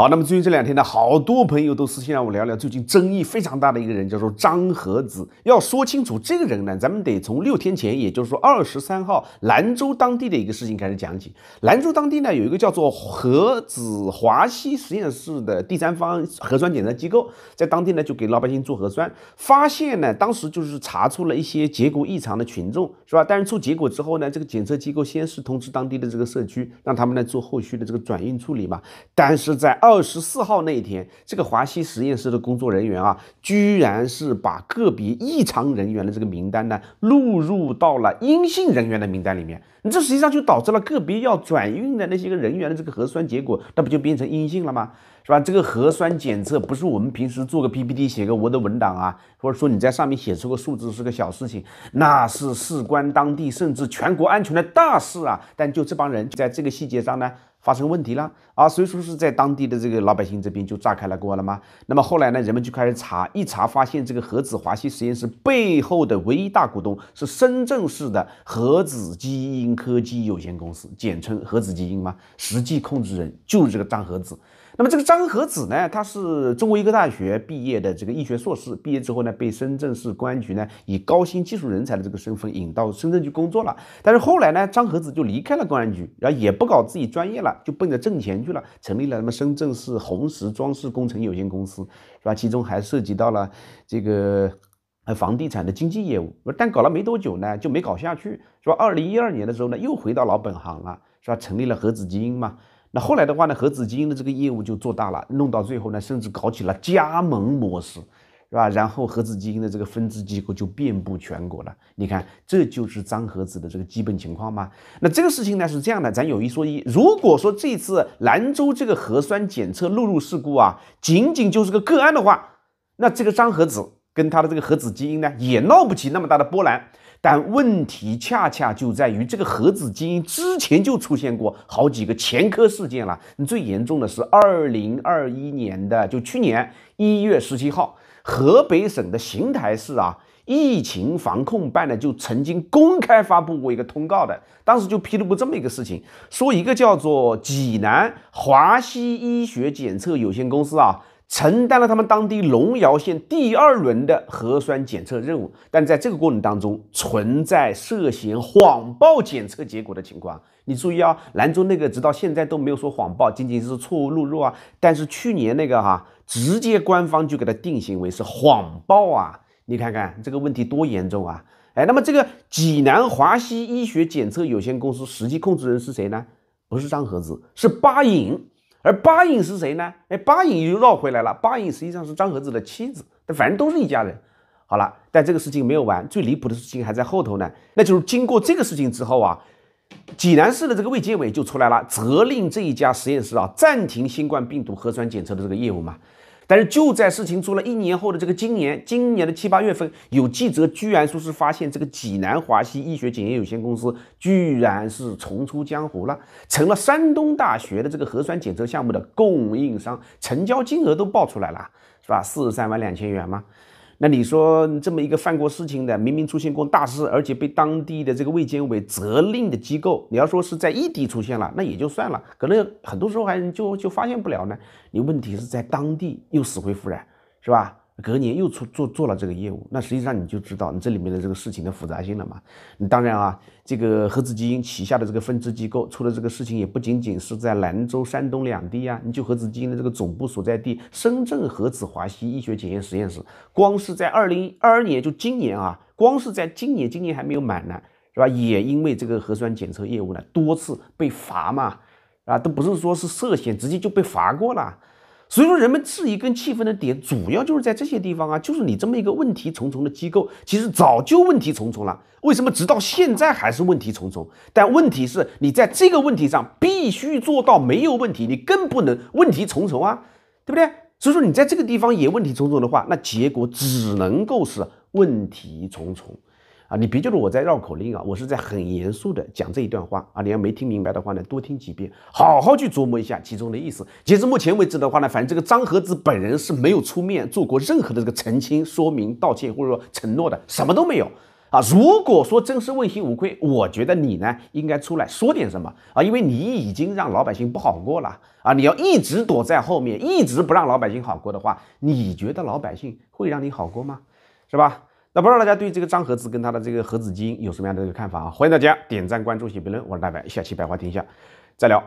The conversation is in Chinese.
好，那么最近这两天呢，好多朋友都私信让我聊聊最近争议非常大的一个人，叫做张和子。要说清楚这个人呢，咱们得从六天前，也就是说二十三号兰州当地的一个事情开始讲起。兰州当地呢，有一个叫做和子华西实验室的第三方核酸检测机构，在当地呢就给老百姓做核酸，发现呢当时就是查出了一些结果异常的群众，是吧？但是出结果之后呢，这个检测机构先是通知当地的这个社区，让他们来做后续的这个转运处理嘛，但是在二二十四号那一天，这个华西实验室的工作人员啊，居然是把个别异常人员的这个名单呢，录入到了阴性人员的名单里面。你这实际上就导致了个别要转运的那些个人员的这个核酸结果，那不就变成阴性了吗？是吧？这个核酸检测不是我们平时做个 PPT 写个 Word 文档啊，或者说你在上面写出个数字是个小事情，那是事关当地甚至全国安全的大事啊。但就这帮人在这个细节上呢？发生问题了啊，所以说是在当地的这个老百姓这边就炸开了锅了吗？那么后来呢，人们就开始查，一查发现这个盒子华西实验室背后的唯一大股东是深圳市的盒子基因科技有限公司，简称盒子基因吗？实际控制人就是这个张盒子。那么这个张和子呢，他是中国医科大学毕业的这个医学硕士，毕业之后呢，被深圳市公安局呢以高新技术人才的这个身份引到深圳去工作了。但是后来呢，张和子就离开了公安局，然后也不搞自己专业了，就奔着挣钱去了，成立了什么深圳市红石装饰工程有限公司，是吧？其中还涉及到了这个呃房地产的经纪业务。但搞了没多久呢，就没搞下去，是吧？二零一二年的时候呢，又回到老本行了，是吧？成立了和子基因嘛。那后来的话呢，盒子基因的这个业务就做大了，弄到最后呢，甚至搞起了加盟模式，是吧？然后盒子基因的这个分支机构就遍布全国了。你看，这就是张和子的这个基本情况吗？那这个事情呢是这样的，咱有一说一，如果说这次兰州这个核酸检测录入事故啊，仅仅就是个个案的话，那这个张和子跟他的这个盒子基因呢，也闹不起那么大的波澜。但问题恰恰就在于，这个盒子基因之前就出现过好几个前科事件了。你最严重的是二零二一年的，就去年一月十七号，河北省的邢台市啊，疫情防控办呢就曾经公开发布过一个通告的，当时就披露过这么一个事情，说一个叫做济南华西医学检测有限公司啊。承担了他们当地龙窑县第二轮的核酸检测任务，但在这个过程当中存在涉嫌谎报检测结果的情况。你注意啊，兰州那个直到现在都没有说谎报，仅仅是错误录入啊。但是去年那个哈，直接官方就给他定性为是谎报啊。你看看这个问题多严重啊！哎，那么这个济南华西医学检测有限公司实际控制人是谁呢？不是张和子，是巴影。而巴颖是谁呢？哎，巴颖又绕回来了。巴颖实际上是张和子的妻子，反正都是一家人。好了，但这个事情没有完，最离谱的事情还在后头呢。那就是经过这个事情之后啊，济南市的这个卫健委就出来了，责令这一家实验室啊暂停新冠病毒核酸检测的这个业务嘛。但是就在事情出了一年后的这个今年，今年的七八月份，有记者居然说是发现这个济南华西医学检验有限公司居然是重出江湖了，成了山东大学的这个核酸检测项目的供应商，成交金额都爆出来了，是吧？四十三万两千元吗？那你说这么一个犯过事情的，明明出现过大事，而且被当地的这个卫健委责令的机构，你要说是在异地出现了，那也就算了，可能很多时候还就就发现不了呢。你问题是在当地又死灰复燃，是吧？隔年又出做做了这个业务，那实际上你就知道你这里面的这个事情的复杂性了嘛？你当然啊，这个合资基因旗下的这个分支机构出了这个事情，也不仅仅是在兰州、山东两地呀，你就合资基因的这个总部所在地深圳合资华西医学检验实验室，光是在二零二二年就今年啊，光是在今年，今年还没有满呢，是吧？也因为这个核酸检测业务呢，多次被罚嘛，啊，都不是说是涉嫌，直接就被罚过了。所以说，人们质疑跟气愤的点，主要就是在这些地方啊，就是你这么一个问题重重的机构，其实早就问题重重了。为什么直到现在还是问题重重？但问题是，你在这个问题上必须做到没有问题，你更不能问题重重啊，对不对？所以说，你在这个地方也问题重重的话，那结果只能够是问题重重。啊，你别觉得我在绕口令啊，我是在很严肃的讲这一段话啊。你要没听明白的话呢，多听几遍，好好去琢磨一下其中的意思。截至目前为止的话呢，反正这个张和子本人是没有出面做过任何的这个澄清、说明、道歉或者说承诺的，什么都没有啊。如果说真是问心无愧，我觉得你呢应该出来说点什么啊，因为你已经让老百姓不好过了啊。你要一直躲在后面，一直不让老百姓好过的话，你觉得老百姓会让你好过吗？是吧？那不知道大家对这个张和子跟他的这个和子基因有什么样的一个看法啊？欢迎大家点赞、关注、写评论。我是大白，下期百花天下再聊。